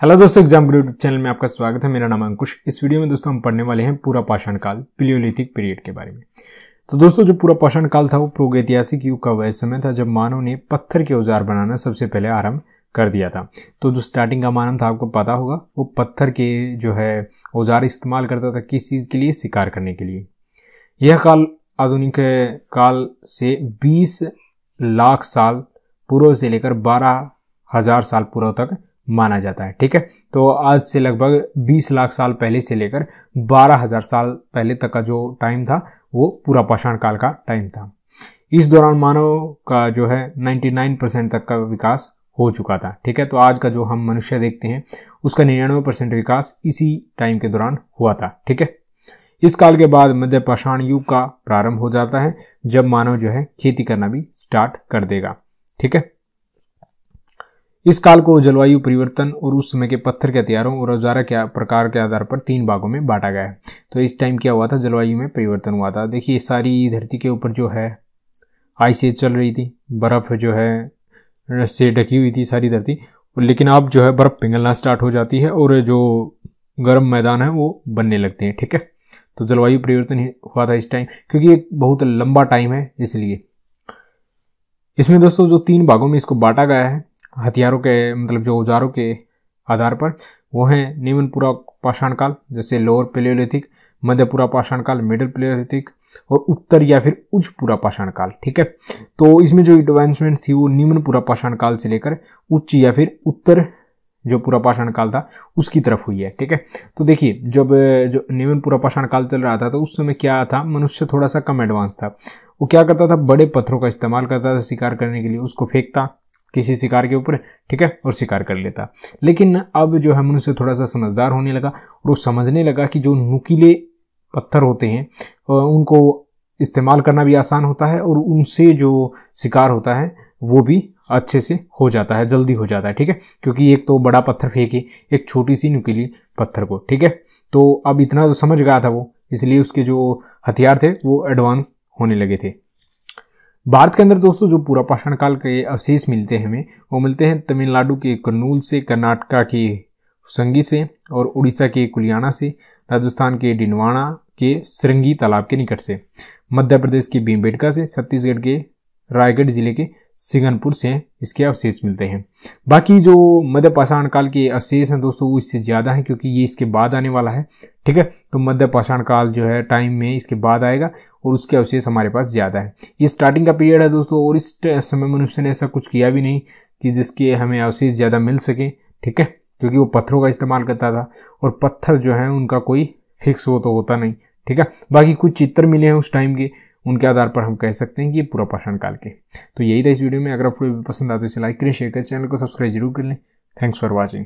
hello दोस्तों exam group channel में आपका स्वागत है मेरा नाम अंकुश इस वीडियो में दोस्तों हम पढ़ने वाले हैं पूरा पाषाण काल पिलियोलिथिक पीरियड के बारे में तो दोस्तों जो पूरा पाषाण काल था वो प्रोगैतिहासिक युग का वह समय था जब मानव ने पत्थर के औजार बनाना सबसे पहले आरंभ कर दिया था तो जो स्टार्टिंग का मानव था आपको पता होगा वो पत्थर के जो है औजार इस्तेमाल करता था किस चीज़ के लिए शिकार करने के लिए यह काल आधुनिक काल से बीस लाख साल पूर्व से लेकर बारह हजार साल पूर्व तक माना जाता है ठीक है तो आज से लगभग 20 लाख साल पहले से लेकर 12,000 साल पहले तक का जो टाइम था वो पूरा पाषाण काल का टाइम था इस दौरान मानव का जो है 99 परसेंट तक का विकास हो चुका था ठीक है तो आज का जो हम मनुष्य देखते हैं उसका निन्यानवे परसेंट विकास इसी टाइम के दौरान हुआ था ठीक है इस काल के बाद मध्य पाषाण युग का प्रारंभ हो जाता है जब मानव जो है खेती करना भी स्टार्ट कर देगा ठीक है इस काल को जलवायु परिवर्तन और उस समय के पत्थर के हथियारों और औजारा के प्रकार के आधार पर तीन भागों में बांटा गया है तो इस टाइम क्या हुआ था जलवायु में परिवर्तन हुआ था देखिए सारी धरती के ऊपर जो है आइस से चल रही थी बर्फ़ जो है से ढकी हुई थी सारी धरती लेकिन अब जो है बर्फ़ पिघलना स्टार्ट हो जाती है और जो गर्म मैदान है वो बनने लगते हैं ठीक है तो जलवायु परिवर्तन हुआ था इस टाइम क्योंकि एक बहुत लंबा टाइम है इसलिए इसमें दोस्तों जो तीन भागों में इसको बांटा गया है हथियारों के मतलब जो औजारों के आधार पर वो हैं निम्नपुरा पाषाण काल जैसे लोअर प्लेलिथिक मध्यपुरा पाषाण काल मिडिल पेलियोलिथिक और उत्तर या फिर उच्च पूरा पाषाण काल ठीक है तो इसमें जो एडवांसमेंट थी वो निम्न पूरा पाषाण काल से लेकर उच्च या फिर उत्तर जो पूरा पाषाण काल था उसकी तरफ हुई है ठीक है तो देखिए जब जो निम्न पूरा पाषाण काल चल रहा था तो उस समय क्या था मनुष्य थोड़ा सा कम एडवांस था वो क्या करता था बड़े पत्थरों का इस्तेमाल करता था शिकार करने के लिए उसको फेंकता किसी शिकार के ऊपर ठीक है और शिकार कर लेता लेकिन अब जो है मनुष्य थोड़ा सा समझदार होने लगा और वो समझने लगा कि जो नुकीले पत्थर होते हैं उनको इस्तेमाल करना भी आसान होता है और उनसे जो शिकार होता है वो भी अच्छे से हो जाता है जल्दी हो जाता है ठीक है क्योंकि एक तो बड़ा पत्थर फेंके एक छोटी सी नुकीली पत्थर को ठीक है तो अब इतना तो समझ गया था वो इसलिए उसके जो हथियार थे वो एडवांस होने लगे थे भारत के अंदर दोस्तों जो पूरा पाषाण काल के अवशेष मिलते हैं हमें वो मिलते हैं तमिलनाडु के कन्नूल से कर्नाटका के संगी से और उड़ीसा के कुलियाना से राजस्थान के डिंडवाणा के सरंगी तालाब के निकट से मध्य प्रदेश के भीमबेटका से छत्तीसगढ़ के रायगढ़ जिले के सिगनपुर से इसके अवशेष मिलते हैं बाकी जो मध्य पाषाण काल के अवशेष हैं दोस्तों वो इससे ज़्यादा हैं क्योंकि ये इसके बाद आने वाला है ठीक है तो मध्य पाषाण काल जो है टाइम में इसके बाद आएगा और उसके अवशेष हमारे पास ज़्यादा है ये स्टार्टिंग का पीरियड है दोस्तों और इस समय मनुष्य ने ऐसा कुछ किया भी नहीं कि जिसके हमें अवशेष ज़्यादा मिल सके ठीक है क्योंकि वो पत्थरों का इस्तेमाल करता था और पत्थर जो है उनका कोई फिक्स वो तो होता नहीं ठीक है बाकी कुछ चित्र मिले हैं उस टाइम के उनके आधार पर हम कह सकते हैं कि ये पूरा पाषाण काल के तो यही था इस वीडियो में अगर आपको पसंद आते तो इसे लाइक करें शेयर करें चैनल को सब्सक्राइब जरूर कर लें थैंक्स फॉर वॉचिंग